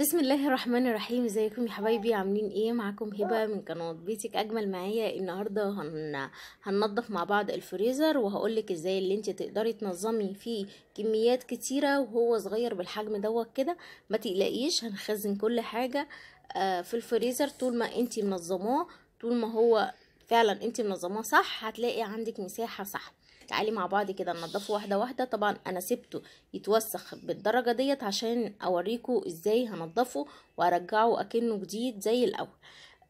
بسم الله الرحمن الرحيم ازيكم يا حبايبي عاملين ايه معاكم هبه من قناه بيتك اجمل معايا النهارده هن... هننضف مع بعض الفريزر وهقولك ازاي اللي انت تقدري تنظمي فيه كميات كتيره وهو صغير بالحجم دوت كده ما تقلقيش هنخزن كل حاجه آه، في الفريزر طول ما انت منظماه طول ما هو فعلا انت منظماه صح هتلاقي عندك مساحه صح تعالي مع بعض كده ننضفه واحده واحده طبعا انا سبته يتوسخ بالدرجه ديت عشان اوريكم ازاي هنضفه وارجعه اكنه جديد زي الاول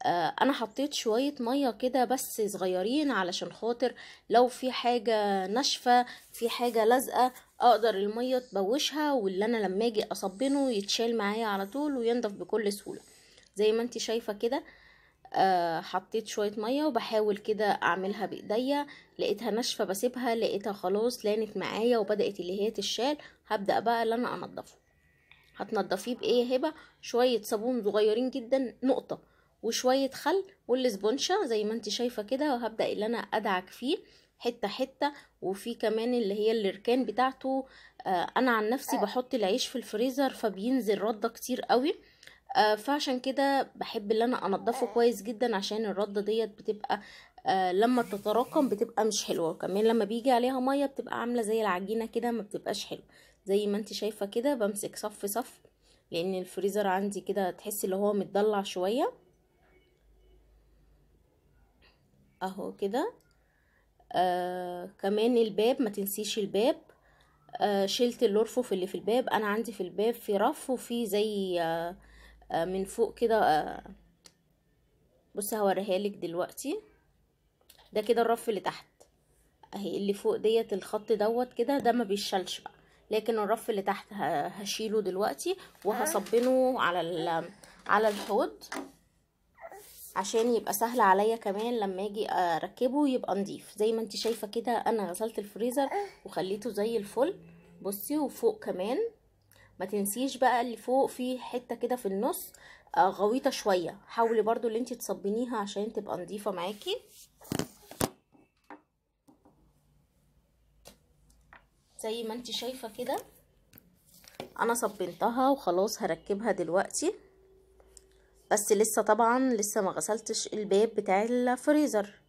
آه، انا حطيت شويه ميه كده بس صغيرين علشان خاطر لو في حاجه ناشفه في حاجه لازقه اقدر الميه تبوشها واللي انا لما اجي اصبنه يتشال معايا على طول وينضف بكل سهوله زي ما انت شايفه كده آه، حطيت شوية مية وبحاول كده اعملها بايديا لقيتها ناشفة بسيبها لقيتها خلاص لانت معايا وبدأت اللي هي تشال هبدأ بقى اللي انا انضفه هتنضفيه بايه يا هبة شوية صابون صغيرين جدا نقطة وشوية خل والسبونشة زي ما انت شايفة كده وهبدأ اللي انا ادعك فيه حته حته وفي كمان اللي هي الاركان بتاعته آه انا عن نفسي آه. بحط العيش في الفريزر فبينزل رده كتير قوي آه، فعشان كده بحب ان انا انضفه كويس جدا عشان الرده ديت بتبقى آه، لما تتراكم بتبقى مش حلوه وكمان لما بيجي عليها ميه بتبقى عامله زي العجينه كده ما بتبقاش حلوه زي ما انت شايفه كده بمسك صف صف لان الفريزر عندي كده تحس اللي هو متضلع شويه اهو كده آه كمان الباب ما تنسيش الباب آه شلت الرفوف اللي في الباب انا عندي في الباب في رف وفي زي آه آه، من فوق كده آه، بص هوريها لك دلوقتي ده كده الرف اللي تحت اهي اللي فوق ديت الخط دوت كده ده ما بيشلش بقى لكن الرف اللي تحت هشيله دلوقتي وهصبنه على على الحوض عشان يبقى سهل عليا كمان لما اجي اركبه يبقى نضيف زي ما انت شايفه كده انا غسلت الفريزر وخليته زي الفل بصي وفوق كمان ما تنسيش بقى اللي فوق فيه حته كده في النص آه، غويطه شويه حاولي برضو اللي انت تصبنيها عشان تبقى نظيفه معاكي زي ما انت شايفه كده انا صبنتها وخلاص هركبها دلوقتي بس لسه طبعا لسه ما غسلتش الباب بتاع الفريزر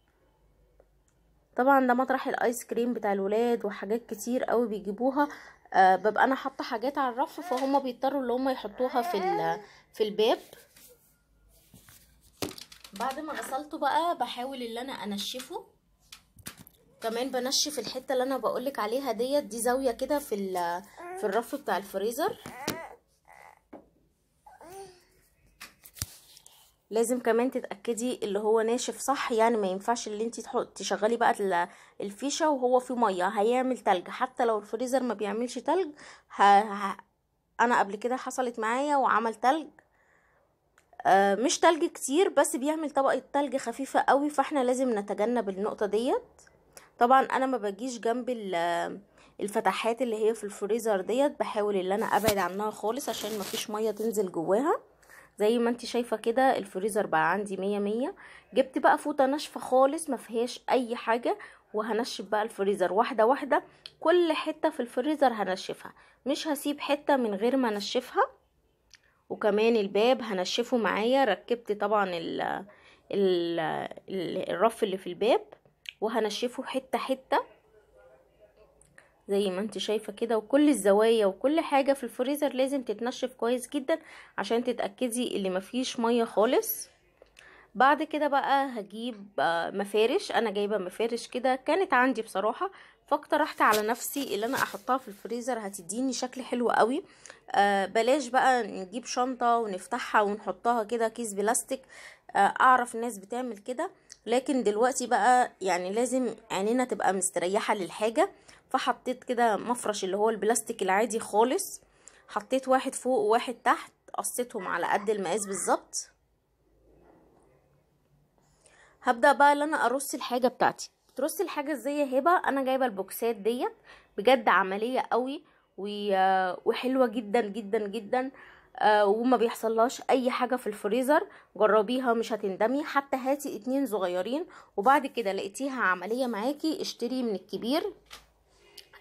طبعا ده مطرح الايس كريم بتاع الولاد وحاجات كتير قوي بيجيبوها آه، ببقى انا حاطه حاجات على الرف فهم بيضطروا ان هم يحطوها في في الباب بعد ما غسلته بقى بحاول ان انا انشفه كمان بنشف الحته اللي انا بقولك عليها ديت دي زاويه كده في في الرف بتاع الفريزر لازم كمان تتاكدي اللي هو ناشف صح يعني ما ينفعش اللي انت تشغلي بقى الفيشه وهو في ميه هيعمل تلج حتى لو الفريزر ما بيعملش تلج ه... ه... انا قبل كده حصلت معايا وعمل تلج آه مش تلج كتير بس بيعمل طبقه تلج خفيفه قوي فاحنا لازم نتجنب النقطه ديت طبعا انا ما بجيش جنب الفتحات اللي هي في الفريزر ديت بحاول ان انا ابعد عنها خالص عشان مفيش ميه تنزل جواها زي ما انت شايفه كده الفريزر بقى عندي مية مية جبت بقى فوطه ناشفه خالص ما فيهاش اي حاجه وهنشف بقى الفريزر واحده واحده كل حته في الفريزر هنشفها مش هسيب حته من غير ما انشفها وكمان الباب هنشفه معايا ركبت طبعا ال ال الرف اللي في الباب وهنشفه حته حته زي ما انت شايفة كده وكل الزوايا وكل حاجة في الفريزر لازم تتنشف كويس جدا عشان تتأكدي اللي مفيش مية خالص بعد كده بقى هجيب آه، مفارش انا جايبه مفارش كده كانت عندي بصراحه فاقترحت على نفسي اللي انا احطها في الفريزر هتديني شكل حلو قوي آه بلاش بقى نجيب شنطه ونفتحها ونحطها كده كيس بلاستيك آه اعرف الناس بتعمل كده لكن دلوقتي بقى يعني لازم عينينا تبقى مستريحه للحاجه فحطيت كده مفرش اللي هو البلاستيك العادي خالص حطيت واحد فوق وواحد تحت قصيتهم على قد المقاس بالظبط هبدا بقى ان انا ارص الحاجه بتاعتي ترص الحاجه ازاي يا هبه انا جايبه البوكسات ديت بجد عمليه قوي وحلوه جدا جدا جدا آه، وما بيحصلهاش اي حاجه في الفريزر جربيها مش هتندمي حتى هاتي اتنين صغيرين وبعد كده لقيتيها عمليه معاكي اشتري من الكبير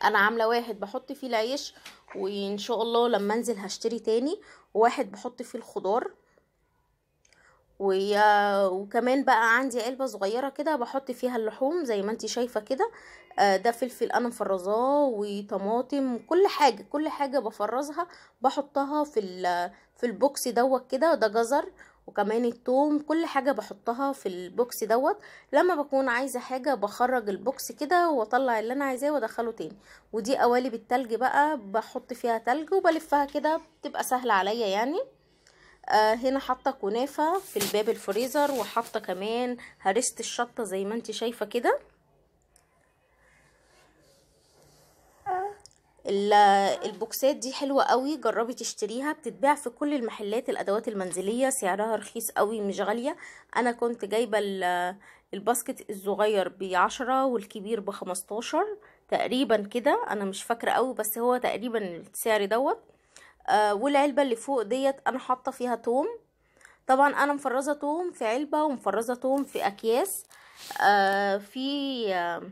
انا عامله واحد بحط فيه العيش وان شاء الله لما انزل هشتري تاني وواحد بحط فيه الخضار وكمان بقى عندي علبة صغيرة كده بحط فيها اللحوم زي ما انت شايفة كده آه، ده فلفل انا مفرزاه وطماطم كل حاجة كل حاجة بفرزها بحطها في في البوكس دوت كده ده جزر وكمان التوم كل حاجة بحطها في البوكس دوت لما بكون عايزة حاجة بخرج البوكس كده واطلع اللي انا عايزاه وادخله تاني ودي قوالب التلج بقى بحط فيها تلج وبلفها كده بتبقى سهلة عليا يعني آه هنا حاطه كنافه في الباب الفريزر وحاطه كمان هرست الشطه زي ما انت شايفه كده البوكسات دي حلوه قوي جربي تشتريها بتتباع في كل المحلات الادوات المنزليه سعرها رخيص قوي مش غاليه انا كنت جايبه الباسكت الصغير بعشرة والكبير بخمستاشر تقريبا كده انا مش فاكره قوي بس هو تقريبا السعر دوت آه، والعلبه اللي فوق ديت انا حاطه فيها توم طبعا انا مفرزه توم في علبه ومفرزه توم في اكياس آه، في آه،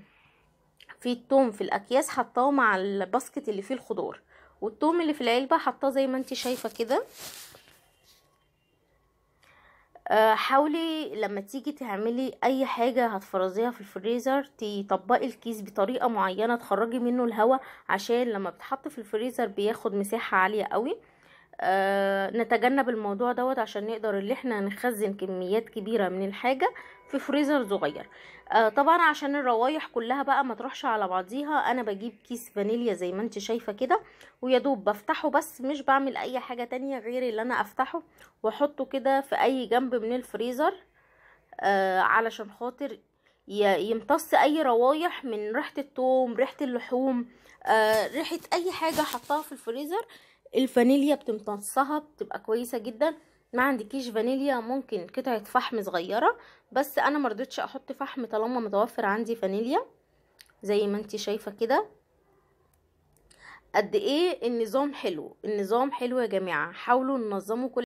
في التوم في الاكياس حطاه مع الباسكت اللي فيه الخضار والتوم اللي في العلبه حطاه زي ما انت شايفه كده آه، حاولي لما تيجي تعملي اي حاجة هتفرزيها في الفريزر تطبقي الكيس بطريقة معينة تخرجي منه الهواء عشان لما بتحط في الفريزر بياخد مساحة عالية قوي آه، نتجنب الموضوع دوت عشان نقدر اللي احنا نخزن كميات كبيرة من الحاجة في فريزر صغير آه طبعا عشان الروايح كلها بقى ما تروحش على بعضيها انا بجيب كيس فانيليا زي ما انت شايفه كده ويدوب بفتحه بس مش بعمل اي حاجه تانية غير اللي انا افتحه واحطه كده في اي جنب من الفريزر آه علشان خاطر يمتص اي روايح من ريحه التوم ريحه اللحوم آه ريحه اي حاجه حطاها في الفريزر الفانيليا بتمتصها بتبقى كويسه جدا ما عندكيش فانيليا ممكن قطعه فحم صغيره بس انا مرضتش احط فحم طالما متوفر عندي فانيليا زي ما انت شايفه كده قد ايه النظام حلو النظام حلو يا جماعه حاولوا ننظموا كل